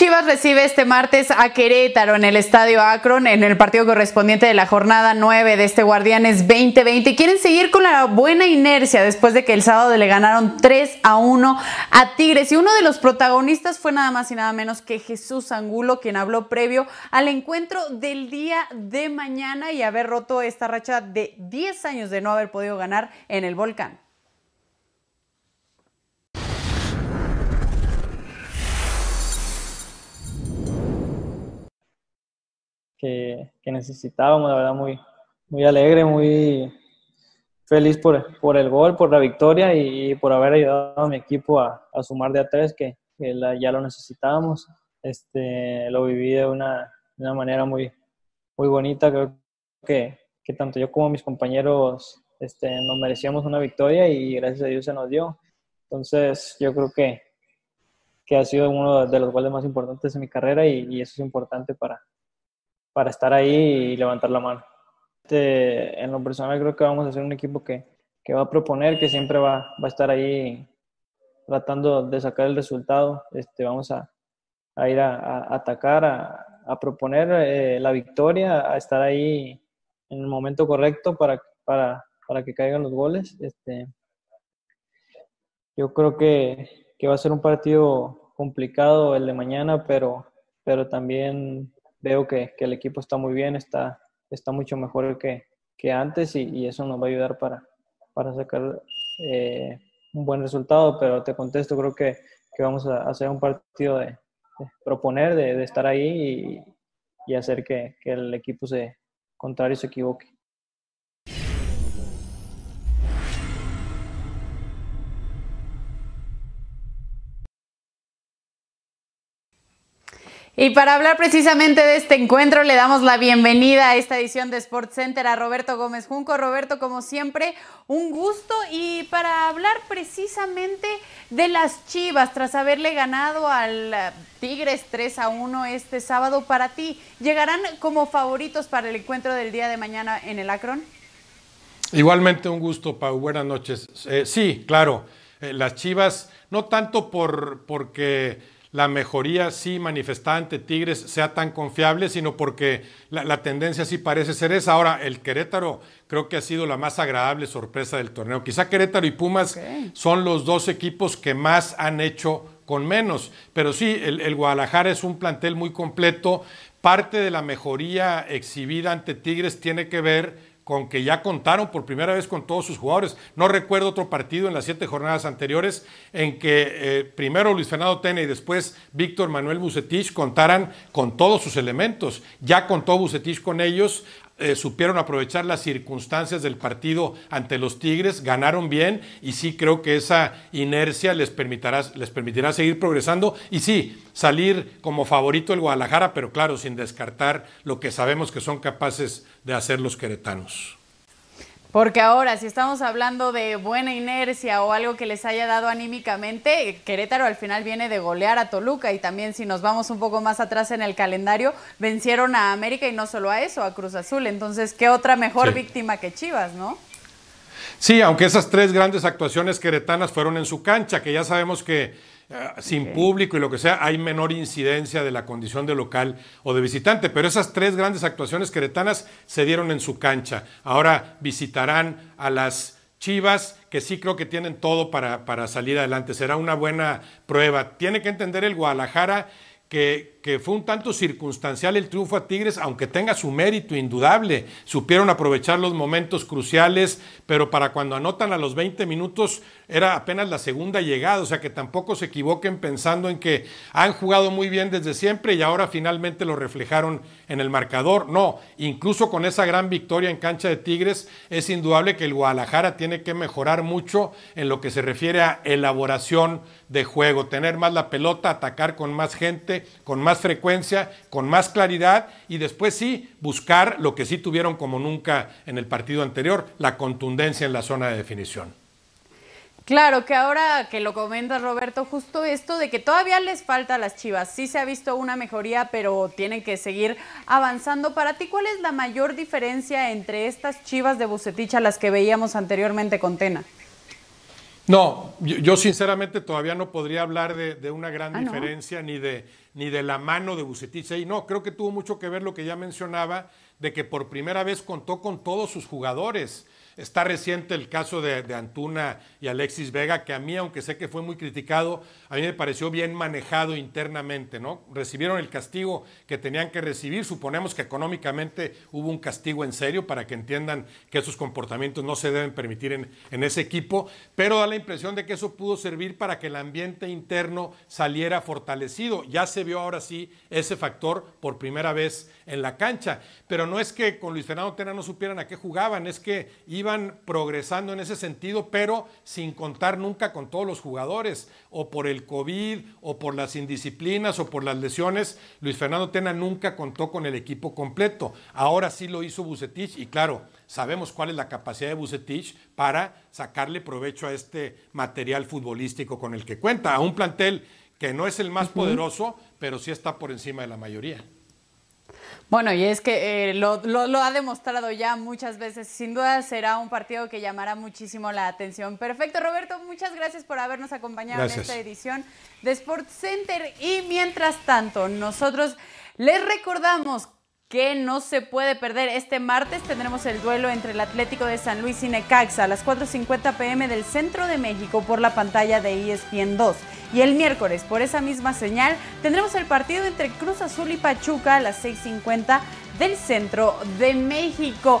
Chivas recibe este martes a Querétaro en el Estadio Akron en el partido correspondiente de la jornada 9 de este Guardianes 2020. Quieren seguir con la buena inercia después de que el sábado le ganaron 3 a 1 a Tigres y uno de los protagonistas fue nada más y nada menos que Jesús Angulo quien habló previo al encuentro del día de mañana y haber roto esta racha de 10 años de no haber podido ganar en el Volcán. que, necesitábamos, la verdad muy, muy alegre, muy feliz por, el gol, por la victoria y, por haber ayudado a mi equipo a, sumar de a tres, que, ya lo necesitábamos. Este, lo viví de una, manera muy, muy bonita, creo que, tanto yo como mis compañeros este, nos merecíamos una victoria y gracias a Dios se nos dio. Entonces yo creo que, que ha sido uno de los goles más importantes de mi carrera y eso es importante para, para estar ahí y levantar la mano. Este, en lo personal creo que vamos a ser un equipo que, va a proponer, que siempre va, a estar ahí tratando de sacar el resultado. Este, vamos a, ir a, atacar, a, proponer eh, la victoria, a estar ahí en el momento correcto para, para, que caigan los goles. Este, yo creo que, va a ser un partido complicado el de mañana, pero, pero también veo que, que el equipo está muy bien, está, está mucho mejor que, que antes y, eso nos va a ayudar para, para sacar eh, un buen resultado, pero te contesto, creo que, que vamos a hacer un partido de, proponer, de, estar ahí y, y hacer que, que el equipo se contrario se equivoque. Y para hablar precisamente de este encuentro, le damos la bienvenida a esta edición de Sports Center a Roberto Gómez Junco. Roberto, como siempre, un gusto. Y para hablar precisamente de las Chivas, tras haberle ganado al eh, Tigres 3 a 1 este sábado, para ti, ¿llegarán como favoritos para el encuentro del día de mañana en el Acron? Igualmente un gusto, Pau. Buenas noches. Eh, sí, claro, eh, las Chivas, no tanto por porque la mejoría sí manifestada ante Tigres sea tan confiable, sino porque la, tendencia sí parece ser esa. Ahora, el Querétaro creo que ha sido la más agradable sorpresa del torneo. Quizá Querétaro y Pumas son los dos equipos que más han hecho con menos, pero sí, el Guadalajara es un plantel muy completo. Parte de la mejoría exhibida ante Tigres tiene que ver con que ya contaron por primera vez con todos sus jugadores. No recuerdo otro partido en las siete jornadas anteriores en que eh, primero Luis Fernando Tena y después Víctor Manuel Bucetich contaran con todos sus elementos. Ya contó Bucetich con ellos, eh, supieron aprovechar las circunstancias del partido ante los Tigres, ganaron bien y sí creo que esa inercia les permitirá, les permitirá seguir progresando y sí, salir como favorito el Guadalajara, pero claro, sin descartar lo que sabemos que son capaces de hacer los queretanos. Porque ahora, si estamos hablando de buena inercia o algo que les haya dado anímicamente, Querétaro al final viene de golear a Toluca y también si nos vamos un poco más atrás en el calendario, vencieron a América y no solo a eso, a Cruz Azul. Entonces, ¿qué otra mejor víctima que Chivas, no? Sí, aunque esas tres grandes actuaciones queretanas fueron en su cancha, que ya sabemos que Ah, sin público y lo que sea, hay menor incidencia de la condición de local o de visitante. Pero esas tres grandes actuaciones queretanas se dieron en su cancha. Ahora visitarán a las Chivas, que sí creo que tienen todo para, para salir adelante. Será una buena prueba. Tiene que entender el Guadalajara que, fue un tanto circunstancial el triunfo a Tigres, aunque tenga su mérito indudable. Supieron aprovechar los momentos cruciales, pero para cuando anotan a los 20 minutos era apenas la segunda llegada, o sea que tampoco se equivoquen pensando en que han jugado muy bien desde siempre y ahora finalmente lo reflejaron en el marcador. No, incluso con esa gran victoria en cancha de Tigres, es indudable que el Guadalajara tiene que mejorar mucho en lo que se refiere a elaboración de juego, tener más la pelota, atacar con más gente con más frecuencia, con más claridad y después sí buscar lo que sí tuvieron como nunca en el partido anterior, la contundencia en la zona de definición. Claro, que ahora que lo comentas, Roberto, justo esto de que todavía les falta las chivas. Sí se ha visto una mejoría, pero tienen que seguir avanzando. Para ti, ¿cuál es la mayor diferencia entre estas chivas de Buceticha las que veíamos anteriormente con Tena? No, yo, sinceramente todavía no podría hablar de, una gran ah, diferencia ni, de, ni de la mano de Bucetich. Y no, creo que tuvo mucho que ver lo que ya mencionaba, de que por primera vez contó con todos sus jugadores. Está reciente el caso de, Antuna y Alexis Vega, que a mí, aunque sé que fue muy criticado, a mí me pareció bien manejado internamente, ¿no? Recibieron el castigo que tenían que recibir. Suponemos que económicamente hubo un castigo en serio para que entiendan que esos comportamientos no se deben permitir en, en ese equipo, pero da la impresión de que eso pudo servir para que el ambiente interno saliera fortalecido. Ya se vio ahora sí ese factor por primera vez en la cancha. Pero no es que con Luis Fernando Tena no supieran a qué jugaban, es que iban progresando en ese sentido, pero sin contar nunca con todos los jugadores, o por el COVID, o por las indisciplinas, o por las lesiones. Luis Fernando Tena nunca contó con el equipo completo. Ahora sí lo hizo Bucetich y claro, sabemos cuál es la capacidad de Bucetich para sacarle provecho a este material futbolístico con el que cuenta, a un plantel que no es el más poderoso, pero sí está por encima de la mayoría. Bueno, y es que eh, lo, ha demostrado ya muchas veces. Sin duda será un partido que llamará muchísimo la atención. Perfecto, Roberto, muchas gracias por habernos acompañado en esta edición de Sports Center. Y mientras tanto, nosotros les recordamos que no se puede perder. Este martes tendremos el duelo entre el Atlético de San Luis y Necaxa a las 4.50 pm del Centro de México por la pantalla de ESPN 2. Y el miércoles, por esa misma señal, tendremos el partido entre Cruz Azul y Pachuca a las 6.50 del Centro de México.